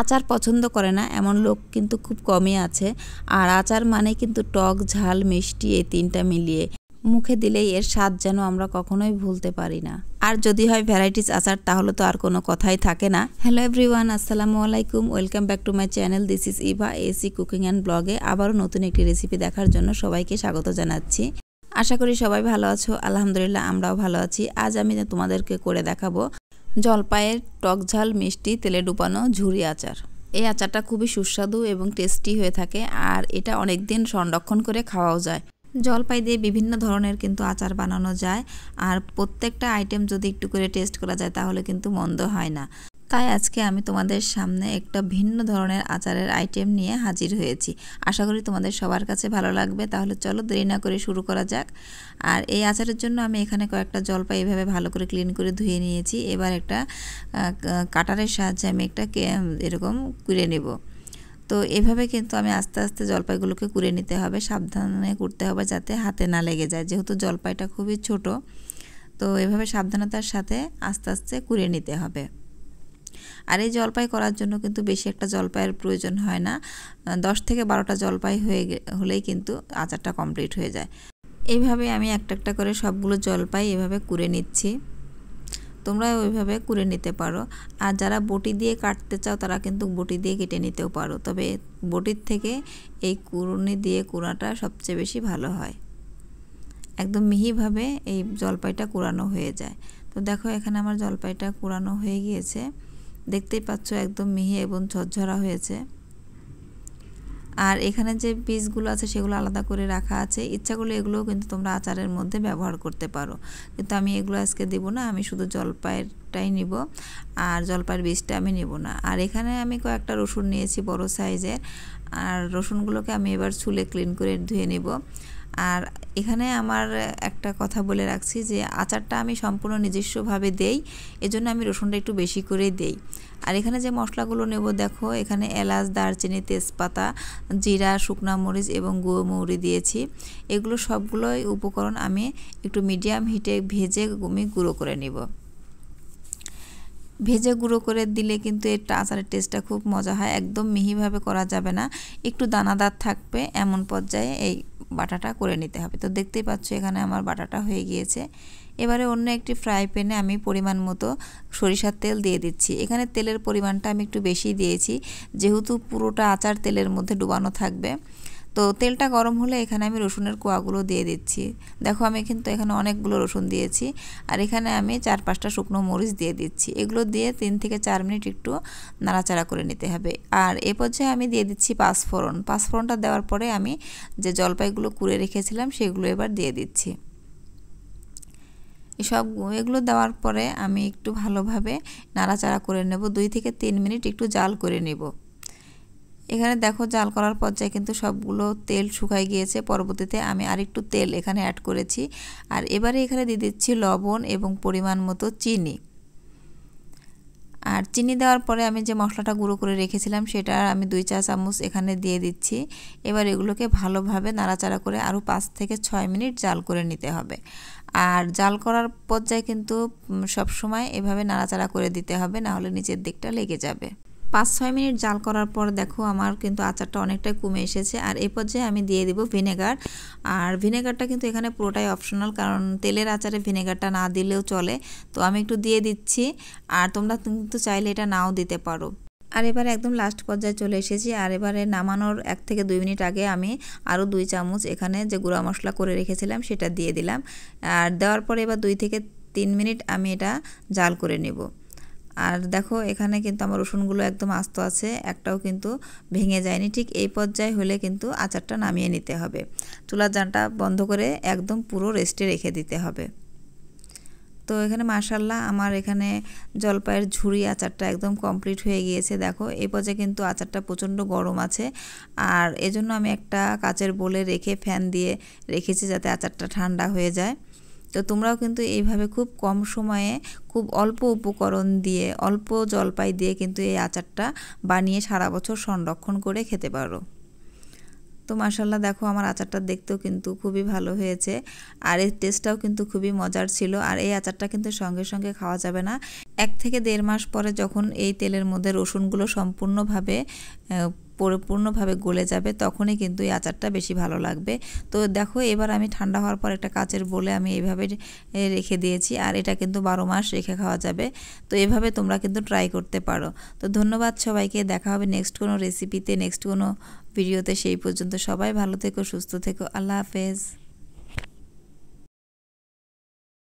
আচার পছন্দ করে না এমন লোক কিন্তু খুব কমই আছে আর আচার মানে কিন্তু টক ঝাল মিষ্টি এই তিনটা মিলিয়ে মুখে দিলেই এর স্বাদ যেন আমরা কখনোই ভুলতে পারি না আর যদি হয় ভ্যারাইটিস আচার তাহলে তো আর কোনো কথাই থাকে না হ্যালো এভরিওয়ান আসসালামু আলাইকুম welcome back to my channel this is Eva AC cooking and ব্লগে আবারও নতুন একটি রেসিপি দেখার জন্য সবাইকে স্বাগত জানাচ্ছি আশা করি সবাই ভালো আছো আলহামদুলিল্লাহ আমরাও ভালো আছি আজ আমি তোমাদেরকে করে দেখাবো জলপাইয়ের টকঝাল মিষ্টি তেলে ডুবানো ঝুরি আচার এই আচারটা খুবই সুস্বাদু এবং টেস্টি হয়ে থাকে আর এটা অনেক দিন সংরক্ষণ করে খাওয়াও যায় জলপাই দিয়ে বিভিন্ন ধরনের কিন্তু আচার বানানো যায় আর প্রত্যেকটা আইটেম যদি একটু করে টেস্ট করা যায় তাহলে কিন্তু মন্দ হয় না তাই আজকে আমি তোমাদের সামনে একটা ভিন্ন ধরনের আচারের আইটেম নিয়ে হাজির হয়েছি আশা করি তোমাদের সবার কাছে ভালো লাগবে তাহলে চলো দেরি না করে শুরু করা যাক আর এই আচারের জন্য আমি এখানে কয়েকটা জলপাই এভাবে ভালো করে ক্লিন করে ধুয়ে নিয়েছি এবার একটা কাটারের সাহায্যে আমি একটা এরকম কুড়ে নেব তো এভাবে কিন্তু আমি আস্তে আস্তে জলপাইগুলোকে কুড়ে নিতে হবে সাবধানে করতে হবে যাতে হাতে না লেগে যায় যেহেতু জলপাইটা খুবই ছোট তো এভাবে সাবধানতার সাথে আস্তে আস্তে কুড়ে নিতে হবে আর এই জলপাই করার জন্য কিন্তু বেশি একটা জলপাইয়ের প্রয়োজন হয় না দশ থেকে বারোটা জলপাই হয়ে হলেই কিন্তু আচারটা কমপ্লিট হয়ে যায় এইভাবে আমি একটা একটা করে সবগুলো জলপাই এভাবে কুড়ে নিচ্ছি তোমরা ওইভাবে কুড়ে নিতে পারো আর যারা বটি দিয়ে কাটতে চাও তারা কিন্তু বটি দিয়ে কেটে নিতেও পারো তবে বটির থেকে এই কুড়ুনি দিয়ে কুড়াটা সবচেয়ে বেশি ভালো হয় একদম মিহিভাবে এই জলপাইটা কুড়ানো হয়ে যায় তো দেখো এখানে আমার জলপাইটা কুড়ানো হয়ে গিয়েছে দেখতেই পাচ্ছ একদম মিহি এবং ঝরঝরা হয়েছে আর এখানে যে বীজগুলো আছে সেগুলো আলাদা করে রাখা আছে ইচ্ছা করলে এগুলোও কিন্তু তোমরা আচারের মধ্যে ব্যবহার করতে পারো কিন্তু আমি এগুলো আজকে দেব না আমি শুধু জলপাইটাই নিব আর জলপাইয়ের বীজটা আমি নেব না আর এখানে আমি কয়েকটা রসুন নিয়েছি বড় সাইজের আর রসুনগুলোকে আমি এবার ছুলে ক্লিন করে ধুয়ে নেব আর এখানে আমার একটা কথা বলে রাখছি যে আচারটা আমি সম্পূর্ণ নিজস্বভাবে দেই এজন্য আমি রসুনটা একটু বেশি করে দেই আর এখানে যে মশলাগুলো নেব দেখো এখানে এলাচ দারচিনি তেজপাতা জিরা শুকনা মরিচ এবং গুঁড়ো মৌরি দিয়েছি এগুলো সবগুলোই উপকরণ আমি একটু মিডিয়াম হিটে ভেজে আমি গুঁড়ো করে নেব ভেজে গুঁড়ো করে দিলে কিন্তু এর আচারের টেস্টটা খুব মজা হয় একদম মিহিভাবে করা যাবে না একটু দানাদার থাকবে এমন পর্যায়ে এই বাটাটা করে নিতে হবে তো দেখতেই পাচ্ছ এখানে আমার বাটাটা হয়ে গিয়েছে এবারে অন্য একটি ফ্রাই প্যানে আমি পরিমাণ মতো সরিষার তেল দিয়ে দিচ্ছি এখানে তেলের পরিমাণটা আমি একটু বেশি দিয়েছি যেহেতু পুরোটা আচার তেলের মধ্যে ডুবানো থাকবে তো তেলটা গরম হলে এখানে আমি রসুনের কোয়াগুলো দিয়ে দিচ্ছি দেখো আমি কিন্তু এখানে অনেকগুলো রসুন দিয়েছি আর এখানে আমি চার পাঁচটা শুকনো মরিচ দিয়ে দিচ্ছি এগুলো দিয়ে তিন থেকে চার মিনিট একটু নাড়াচাড়া করে নিতে হবে আর এ পর্যায়ে আমি দিয়ে দিচ্ছি পাঁচফোড়ন পাঁচফোড়নটা দেওয়ার পরে আমি যে জলপাইগুলো কুড়ে রেখেছিলাম সেগুলো এবার দিয়ে দিচ্ছি এসব এগুলো দেওয়ার পরে আমি একটু ভালোভাবে নাড়াচাড়া করে নেব দুই থেকে তিন মিনিট একটু জাল করে নেব এখানে দেখো জাল করার পর্যায়ে কিন্তু সবগুলো তেল শুকায় গিয়েছে পরবর্তীতে আমি আরেকটু তেল এখানে অ্যাড করেছি আর এবারে এখানে দিয়ে দিচ্ছি লবণ এবং পরিমাণ মতো চিনি আর চিনি দেওয়ার পরে আমি যে মশলাটা গুঁড়ো করে রেখেছিলাম সেটা আমি দুই চা চামচ এখানে দিয়ে দিচ্ছি এবার এগুলোকে ভালোভাবে নাড়াচাড়া করে আরও পাঁচ থেকে ছয় মিনিট জাল করে নিতে হবে আর জাল করার পর্যায়ে কিন্তু সবসময় এভাবে নাড়াচাড়া করে দিতে হবে নাহলে নিচের দিকটা লেগে যাবে পাঁচ ছয় মিনিট জাল করার পর দেখো আমার কিন্তু আচারটা অনেকটাই কমে এসেছে আর এ পর্যায়ে আমি দিয়ে দিব ভিনেগার আর ভিনেগারটা কিন্তু এখানে পুরোটাই অপশনাল কারণ তেলের আচারে ভিনেগারটা না দিলেও চলে তো আমি একটু দিয়ে দিচ্ছি আর তোমরা কিন্তু চাইলে এটা নাও দিতে পারো আর এবারে একদম লাস্ট পর্যায়ে চলে এসেছি আর এবারে নামানোর এক থেকে দুই মিনিট আগে আমি আরও দুই চামচ এখানে যে গুঁড়া মশলা করে রেখেছিলাম সেটা দিয়ে দিলাম আর দেওয়ার পরে এবার দুই থেকে তিন মিনিট আমি এটা জাল করে নেবো আর দেখো এখানে কিন্তু আমার রসুনগুলো একদম আস্ত আছে একটাও কিন্তু ভেঙে যায়নি ঠিক এই পর্যায়ে হলে কিন্তু আচারটা নামিয়ে নিতে হবে চুলার জানটা বন্ধ করে একদম পুরো রেস্টে রেখে দিতে হবে তো এখানে মাশাল্লাহ আমার এখানে জলপাইয়ের ঝুড়ি আচারটা একদম কমপ্লিট হয়ে গিয়েছে দেখো এই পর্যায়ে কিন্তু আচারটা প্রচণ্ড গরম আছে আর এজন্য আমি একটা কাচের বলে রেখে ফ্যান দিয়ে রেখেছি যাতে আচারটা ঠান্ডা হয়ে যায় তো তোমরাও কিন্তু এইভাবে খুব কম সময়ে খুব অল্প উপকরণ দিয়ে অল্প জলপাই দিয়ে কিন্তু এই আচারটা বানিয়ে সারা বছর সংরক্ষণ করে খেতে পারো তো মাসাল্লাহ দেখো আমার আচারটা দেখতেও কিন্তু খুবই ভালো হয়েছে আর এর টেস্টটাও কিন্তু খুবই মজার ছিল আর এই আচারটা কিন্তু সঙ্গে সঙ্গে খাওয়া যাবে না এক থেকে দেড় মাস পরে যখন এই তেলের মধ্যে রসুনগুলো সম্পূর্ণভাবে পরিপূর্ণভাবে গলে যাবে তখনই কিন্তু এই আচারটা বেশি ভালো লাগবে তো দেখো এবার আমি ঠান্ডা হওয়ার পর একটা কাচের বলে আমি এইভাবে রেখে দিয়েছি আর এটা কিন্তু বারো মাস রেখে খাওয়া যাবে তো এভাবে তোমরা কিন্তু ট্রাই করতে পারো তো ধন্যবাদ সবাইকে দেখা হবে নেক্সট কোনো রেসিপিতে নেক্সট কোনো ভিডিওতে সেই পর্যন্ত সবাই ভালো থেকো সুস্থ থেকো আল্লাহ হাফেজ